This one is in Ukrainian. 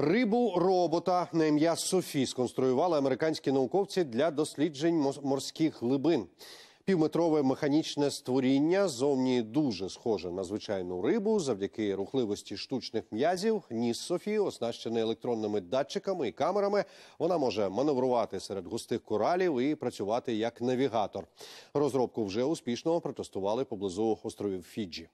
Рибу робота на ім'я Софі сконструювали американські науковці для досліджень морських глибин. Півметрове механічне створіння зовні дуже схоже на звичайну рибу. Завдяки рухливості штучних м'язів. Ніс Софії оснащений електронними датчиками і камерами. Вона може маневрувати серед густих коралів і працювати як навігатор. Розробку вже успішно протестували поблизу островів Фіджі.